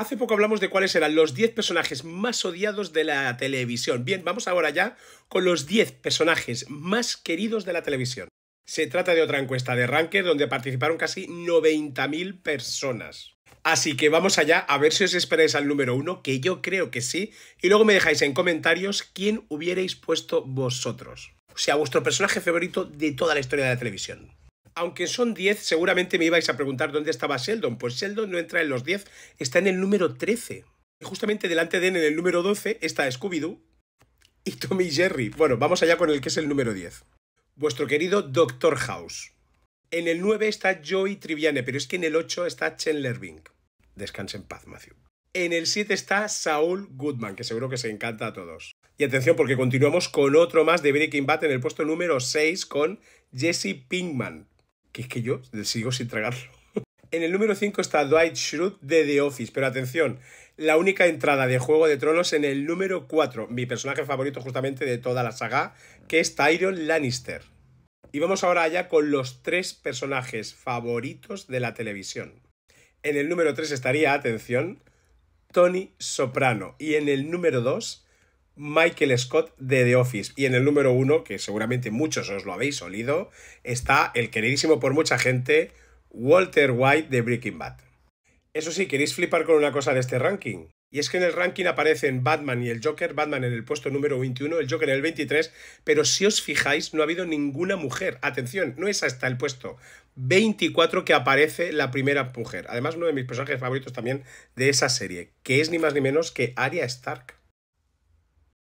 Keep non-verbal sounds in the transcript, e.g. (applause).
Hace poco hablamos de cuáles eran los 10 personajes más odiados de la televisión. Bien, vamos ahora ya con los 10 personajes más queridos de la televisión. Se trata de otra encuesta de Ranker donde participaron casi 90.000 personas. Así que vamos allá a ver si os esperáis al número 1, que yo creo que sí, y luego me dejáis en comentarios quién hubierais puesto vosotros. O sea, vuestro personaje favorito de toda la historia de la televisión aunque son 10, seguramente me ibais a preguntar dónde estaba Sheldon. Pues Sheldon no entra en los 10, está en el número 13. Justamente delante de él, en el número 12, está Scooby-Doo y Tommy Jerry. Bueno, vamos allá con el que es el número 10. Vuestro querido Doctor House. En el 9 está Joey Triviane, pero es que en el 8 está Chandler Bing. Descanse en paz, Matthew. En el 7 está Saul Goodman, que seguro que se encanta a todos. Y atención, porque continuamos con otro más de Breaking Bad en el puesto número 6 con Jesse Pinkman que es que yo sigo sin tragarlo. (laughs) En el número 5 está Dwight Schrute de The Office, pero atención, la única entrada de Juego de Tronos en el número 4, mi personaje favorito justamente de toda la saga, que es Tyrion Lannister. Y vamos ahora allá con los tres personajes favoritos de la televisión. En el número 3 estaría, atención, Tony Soprano. Y en el número 2, Michael Scott de The Office. Y en el número uno, que seguramente muchos os lo habéis olido, está el queridísimo por mucha gente Walter White de Breaking Bad. Eso sí, queréis flipar con una cosa de este ranking. Y es que en el ranking aparecen Batman y el Joker, Batman en el puesto número 21, el Joker en el 23, pero si os fijáis no ha habido ninguna mujer. Atención, no es hasta el puesto 24 que aparece la primera mujer. Además, uno de mis personajes favoritos también de esa serie, que es ni más ni menos que Arya Stark.